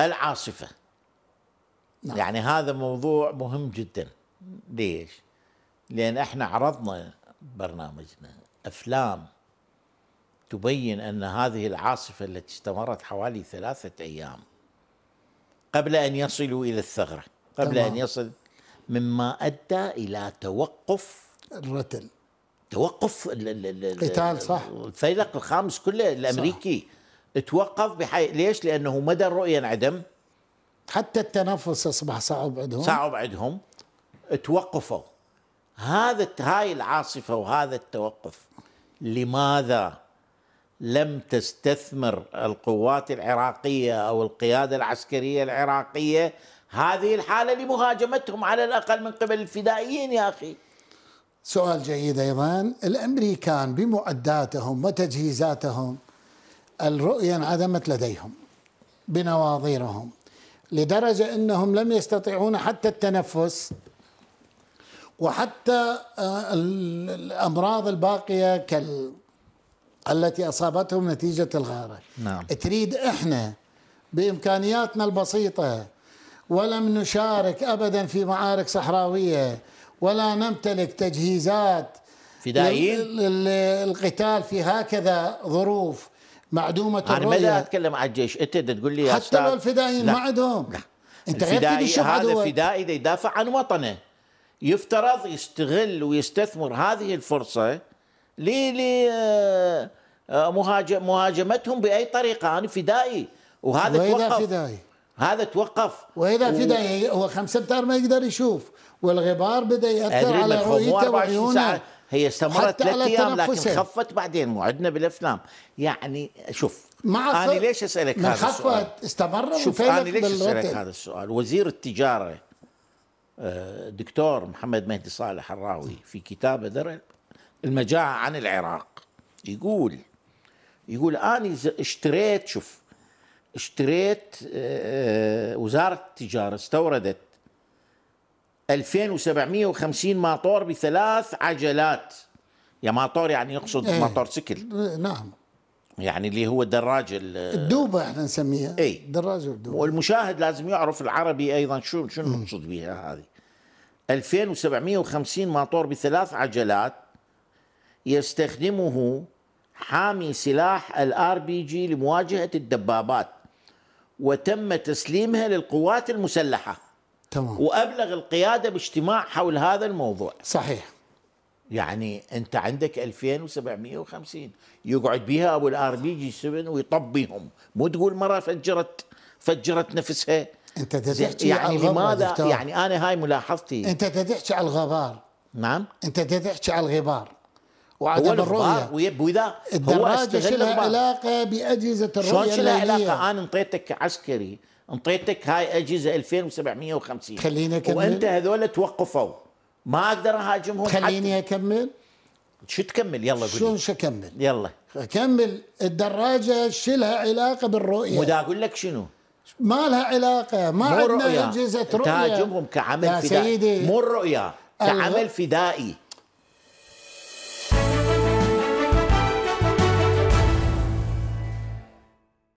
العاصفة نعم. يعني هذا موضوع مهم جدا ليش لأن احنا عرضنا برنامجنا أفلام تبين أن هذه العاصفة التي استمرت حوالي ثلاثة أيام قبل أن يصلوا إلى الثغرة قبل تمام. أن يصل مما أدى إلى توقف الرتل توقف القتال صح الفيلق الخامس كله الامريكي صح. توقف بحي... ليش؟ لانه مدى الرؤيه انعدم حتى التنفس اصبح صعب عندهم صعب عندهم توقفوا هذا هاي العاصفه وهذا التوقف لماذا لم تستثمر القوات العراقيه او القياده العسكريه العراقيه هذه الحاله لمهاجمتهم على الاقل من قبل الفدائيين يا اخي سؤال جيد ايضا الامريكان بمعداتهم وتجهيزاتهم الرؤية انعدمت لديهم بنواظيرهم لدرجة أنهم لم يستطيعون حتى التنفس وحتى آه، الأمراض الباقية كال التي أصابتهم نتيجة الغارة نعم. تريد إحنا بإمكانياتنا البسيطة ولم نشارك أبدا في معارك صحراوية ولا نمتلك تجهيزات فدائيين للقتال في هكذا ظروف معدومة الرؤيه أنا ماذا أتكلم عن الجيش أنت تقول لي يا حتى لو الفدائيين ما عندهم لا أنت الفدائي هذا فدائي يدافع عن وطنه يفترض يستغل ويستثمر هذه الفرصة ل آه، آه، مهاجمتهم بأي طريقة أنا فدائي وهذا وإذا توقف فدائي هذا توقف واذا و... فدائي هو 5 امتار ما يقدر يشوف والغبار بدا ياثر على رؤيته وعيونه هي استمرت ثلاث ايام لكن خفت بعدين موعدنا بالافلام يعني شوف مع انا ليش اسالك هذا السؤال خفت استمر شوف انا ليش اسالك هذا السؤال وزير التجاره آه، دكتور محمد مهدي صالح الراوي في كتابه درع المجاعه عن العراق يقول يقول انا اشتريت شوف اشتريت آه، آه، وزاره التجاره استوردت 2750 ماطور بثلاث عجلات يا ماطور يعني يقصد ايه ماطور سكل إيه، نعم يعني اللي هو الدراجة الدوبة احنا نسميها اي دراجة الدوبة والمشاهد لازم يعرف العربي ايضا شو شو نقصد بها هذه 2750 ماطور بثلاث عجلات يستخدمه حامي سلاح الار بي جي لمواجهة الدبابات وتم تسليمها للقوات المسلحه تمام. وأبلغ القيادة باجتماع حول هذا الموضوع صحيح يعني أنت عندك 2750 يقعد بها أبو الآر بي جي 7 ويطبيهم مو تقول مرة فجرت فجرت نفسها أنت تحكي يعني لماذا يعني أنا هاي ملاحظتي أنت تحكي على الغبار نعم أنت تحكي على الغبار وعدم الرؤيه ويب وذا الدراجه شلها علاقه باجهزه الرؤيه شلون شلها علاقه انا انطيتك عسكري انطيتك هاي اجهزه 2750 خليني اكمل وانت هذول توقفوا ما اقدر اهاجمهم خليني حتى. اكمل شو تكمل يلا قول شو شو اكمل يلا اكمل الدراجه شلها علاقه بالرؤيه ودا اقول لك شنو ما لها علاقه ما عندنا اجهزه رؤيه تهاجمهم كعمل فدائي سيدي مو الرؤيه كعمل أيوة. فدائي